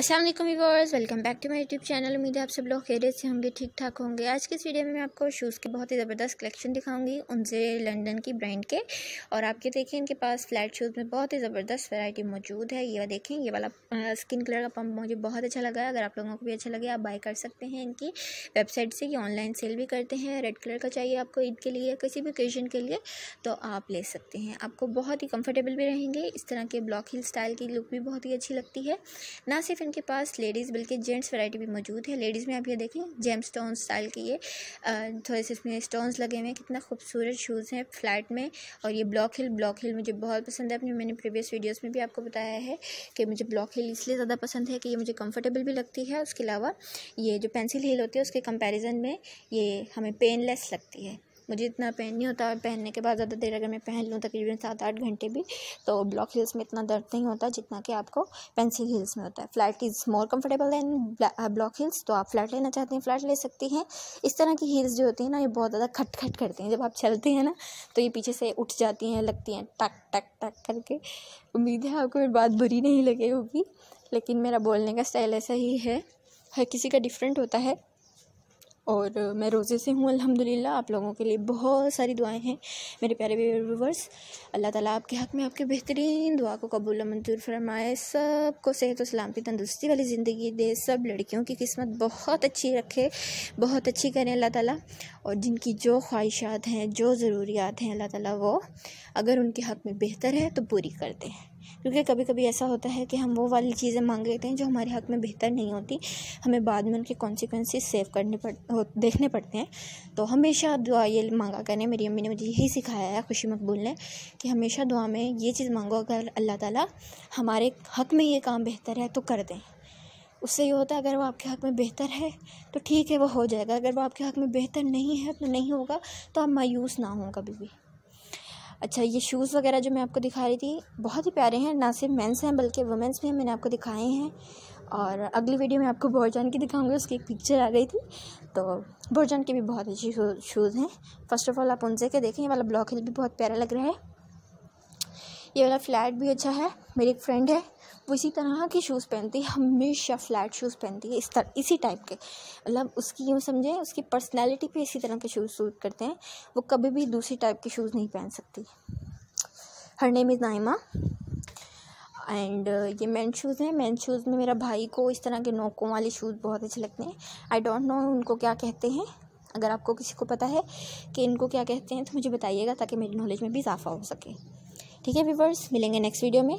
असलम यूर्स welcome back to my YouTube channel उम्मीद है आप सब लोग खेरे से होंगे ठीक ठाक होंगे आज के इस वीडियो में मैं आपको शूज़ के बहुत ही ज़बरदस्त कलेक्शन दिखाऊंगी उनसे लंदन की ब्रांड के और आप ये देखें इनके पास फ्लैट शूज़ में बहुत ही ज़बरदस्त वैरायटी मौजूद है ये देखें ये वाला स्किन कलर का पम्प मुझे बहुत अच्छा लगा है अगर आप लोगों को भी अच्छा लगे आप बाई कर सकते हैं इनकी वेबसाइट से ये ऑनलाइन सेल भी करते हैं रेड कलर का चाहिए आपको ईद के लिए किसी भी ओकेजन के लिए तो आप ले सकते हैं आपको बहुत ही कम्फर्टेबल भी रहेंगे इस तरह के ब्लॉक हिल स्टाइल की लुक भी बहुत ही अच्छी लगती है ना सिर्फ इनके पास लेडीज़ बल्कि जेंट्स वैरायटी भी मौजूद है लेडीज़ में आप ये देखें जेम स्टोन स्टाइल के ये थोड़े से इसमें स्टोन्स लगे हुए हैं कितना खूबसूरत शूज़ हैं फ्लैट में और ये ब्लॉक हिल ब्लॉक हिल मुझे बहुत पसंद है अपने मैंने प्रीवियस वीडियोज़ में भी आपको बताया है कि मुझे ब्लॉक हिल इसलिए ज़्यादा पसंद है कि ये मुझे कंफर्टेबल भी लगती है उसके अलावा ये जो पेंसिल हिल होती है उसके कंपेरिजन में ये हमें पेनलेस लगती है मुझे इतना पेन नहीं होता पहनने के बाद ज़्यादा देर अगर मैं पहन लूँ तकरीबन सात आठ घंटे भी तो ब्लॉक हिल्स में इतना दर्द नहीं होता जितना कि आपको पेंसिल हिल्स में होता है flat is more comfortable than block heels तो आप फ्लैट लेना चाहते हैं फ्लैट ले सकती हैं इस तरह की हिल्स जो होती हैं ना ये बहुत ज़्यादा खट खट करती हैं जब आप चलते हैं ना तो ये पीछे से उठ जाती हैं लगती हैं टक टक टक करके उम्मीद है आपको मेरी बात बुरी नहीं लगे होगी लेकिन मेरा बोलने का स्टाइल ऐसा ही है हर किसी का डिफरेंट होता है और मैं रोज़े से हूँ अल्हम्दुलिल्लाह आप लोगों के लिए बहुत सारी दुआएं हैं मेरे प्यारे व्यूवर्स अल्लाह ताला आपके हक़ में आपके बेहतरीन दुआ को कबूल मंजूर फरमाए सबको सेहत और सलामती तंदुरुस्ती वाली ज़िंदगी दे सब लड़कियों की किस्मत बहुत अच्छी रखे बहुत अच्छी करें अल्लाह ताला और जिनकी जो ख्वाहिशात हैं जो ज़रूरियात हैं अल्लाह ताला वो अगर उनके हक़ में बेहतर है तो पूरी कर दें क्योंकि कभी कभी ऐसा होता है कि हम वो वाली चीज़ें मांग लेते हैं जो हमारे हक में बेहतर नहीं होती हमें बाद में उनके कॉन्सिक्वेंस सेव करने पड़ देखने पड़ते हैं तो हमेशा दुआ ये मांगा करें मेरी अम्मी ने मुझे यही सिखाया है खुशी मकबूल ने कि हमेशा दुआ में ये चीज़ मांगो अगर अल्लाह ताला हमारे हक में ये काम बेहतर है तो कर दें उससे ये होता है अगर वो आपके हक़ में बेहतर है तो ठीक है वो हो जाएगा अगर वो आपके हक़ में बेहतर नहीं है तो नहीं होगा तो आप मायूस ना हों कभी भी अच्छा ये शूज़ वगैरह जो मैं आपको दिखा रही थी बहुत ही प्यारे हैं ना सिर्फ मेंस हैं बल्कि वुमेंस भी हैं मैंने आपको दिखाए हैं और अगली वीडियो में आपको बोरजान की दिखाऊंगी उसकी एक पिक्चर आ गई थी तो बोरजान के भी बहुत अच्छे शूज़ हैं फर्स्ट ऑफ़ ऑल आप उनसे के देखें ये वाला ब्लॉक हिल भी बहुत प्यारा लग रहा है ये वाला फ्लैट भी अच्छा है मेरी एक फ्रेंड है वो इसी तरह हाँ के शूज़ पहनती है हमेशा फ्लैट शूज़ पहनती है इस तरह इसी टाइप के मतलब उसकी यूँ समझें उसकी पर्सनैलिटी पे इसी तरह के शूज़ सूट करते हैं वो कभी भी दूसरी टाइप के शूज़ नहीं पहन सकती her name is Naima and ये मैन शूज़ हैं मैन शूज़ में मेरा भाई को इस तरह के नोकों वाले शूज़ बहुत अच्छे लगते हैं आई डोंट नो उनको क्या कहते हैं अगर आपको किसी को पता है कि इनको क्या कहते हैं तो मुझे बताइएगा ताकि मेरी नॉलेज में भी इजाफा हो सके ठीक है व्यूवर्स मिलेंगे नेक्स्ट वीडियो में